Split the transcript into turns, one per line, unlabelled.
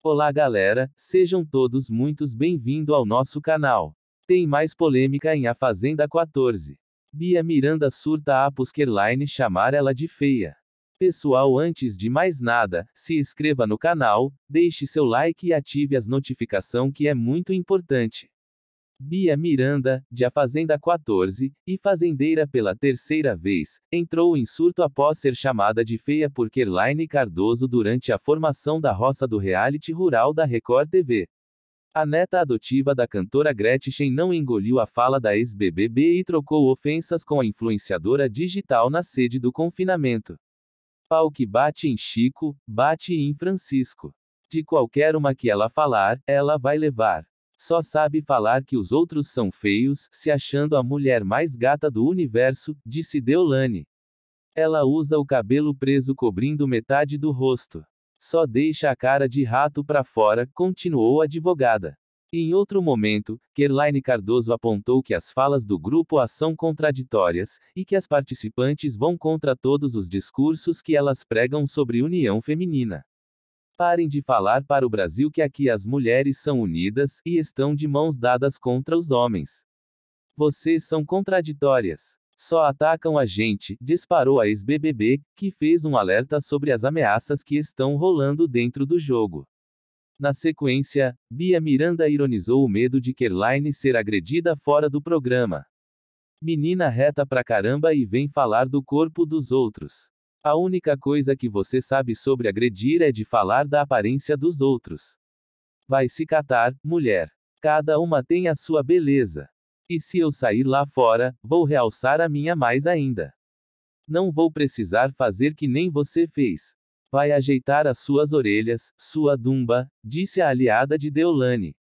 Olá galera, sejam todos muitos bem-vindos ao nosso canal. Tem mais polêmica em A Fazenda 14. Bia Miranda surta após Puskerline chamar ela de feia. Pessoal, antes de mais nada, se inscreva no canal, deixe seu like e ative as notificações que é muito importante. Bia Miranda, de A Fazenda 14, e fazendeira pela terceira vez, entrou em surto após ser chamada de feia por Kerline Cardoso durante a formação da roça do reality rural da Record TV. A neta adotiva da cantora Gretchen não engoliu a fala da ex-BBB e trocou ofensas com a influenciadora digital na sede do confinamento. Pau que bate em Chico, bate em Francisco. De qualquer uma que ela falar, ela vai levar. Só sabe falar que os outros são feios, se achando a mulher mais gata do universo, disse Deolane. Ela usa o cabelo preso cobrindo metade do rosto. Só deixa a cara de rato para fora, continuou a advogada. Em outro momento, Kerline Cardoso apontou que as falas do grupo A são contraditórias, e que as participantes vão contra todos os discursos que elas pregam sobre união feminina. Parem de falar para o Brasil que aqui as mulheres são unidas e estão de mãos dadas contra os homens. Vocês são contraditórias. Só atacam a gente, disparou a ex-BBB, que fez um alerta sobre as ameaças que estão rolando dentro do jogo. Na sequência, Bia Miranda ironizou o medo de Kerline ser agredida fora do programa. Menina reta pra caramba e vem falar do corpo dos outros. A única coisa que você sabe sobre agredir é de falar da aparência dos outros. Vai se catar, mulher. Cada uma tem a sua beleza. E se eu sair lá fora, vou realçar a minha mais ainda. Não vou precisar fazer que nem você fez. Vai ajeitar as suas orelhas, sua dumba, disse a aliada de Deolane.